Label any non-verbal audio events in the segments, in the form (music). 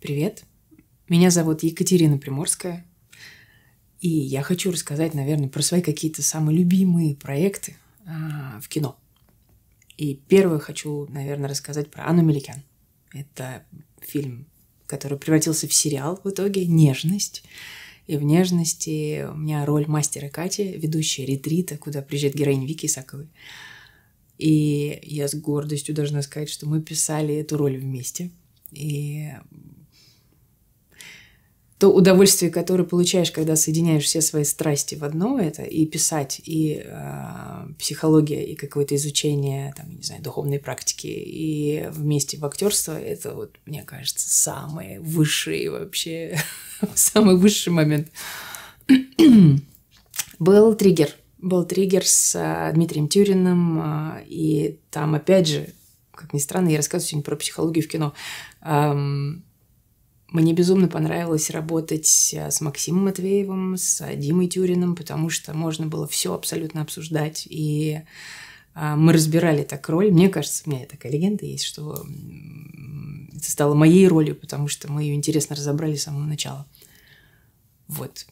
Привет, меня зовут Екатерина Приморская, и я хочу рассказать, наверное, про свои какие-то самые любимые проекты а, в кино. И первое хочу, наверное, рассказать про «Анну Меликян». Это фильм, который превратился в сериал в итоге «Нежность». И в «Нежности» у меня роль мастера Кати, ведущая ретрита, куда приезжает героиня Вики Исаковой. И я с гордостью должна сказать, что мы писали эту роль вместе. И то удовольствие, которое получаешь, когда соединяешь все свои страсти в одно, это и писать, и э, психология, и какое-то изучение, там, не знаю, духовной практики, и вместе в актерство, это вот, мне кажется, самый высший вообще, (laughs) самый высший момент. (clears throat) Был триггер. Был триггер с а, Дмитрием Тюриным, а, и там, опять же, как ни странно, я рассказываю сегодня про психологию в кино. Мне безумно понравилось работать э, с Максимом Матвеевым, с э, Димой Тюриным, потому что можно было все абсолютно обсуждать. И а, мы разбирали так роль. Мне кажется, у меня такая легенда есть, что это стало моей ролью, потому что мы ее интересно разобрали с самого начала. Вот.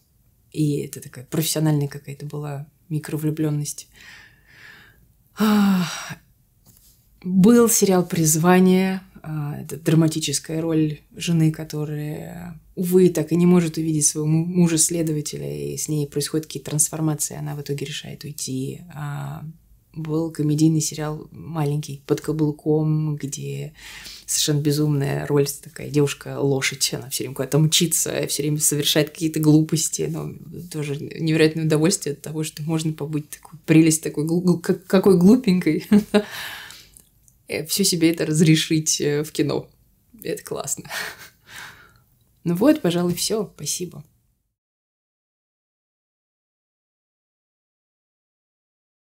И это такая профессиональная какая-то была микровлюбленность. Был сериал «Призвание», а, это драматическая роль жены, которая, увы, так и не может увидеть своего мужа-следователя, и с ней происходят какие-то трансформации, она в итоге решает уйти. А, был комедийный сериал маленький под каблуком, где совершенно безумная роль такая девушка-лошадь, она все время куда-то мчится, все время совершает какие-то глупости, но тоже невероятное удовольствие от того, что можно побыть такой прелесть, такой, какой глупенькой. (laughs) Э, все себе это разрешить э, в кино. Это классно. (laughs) Ну вот, пожалуй, все. Спасибо.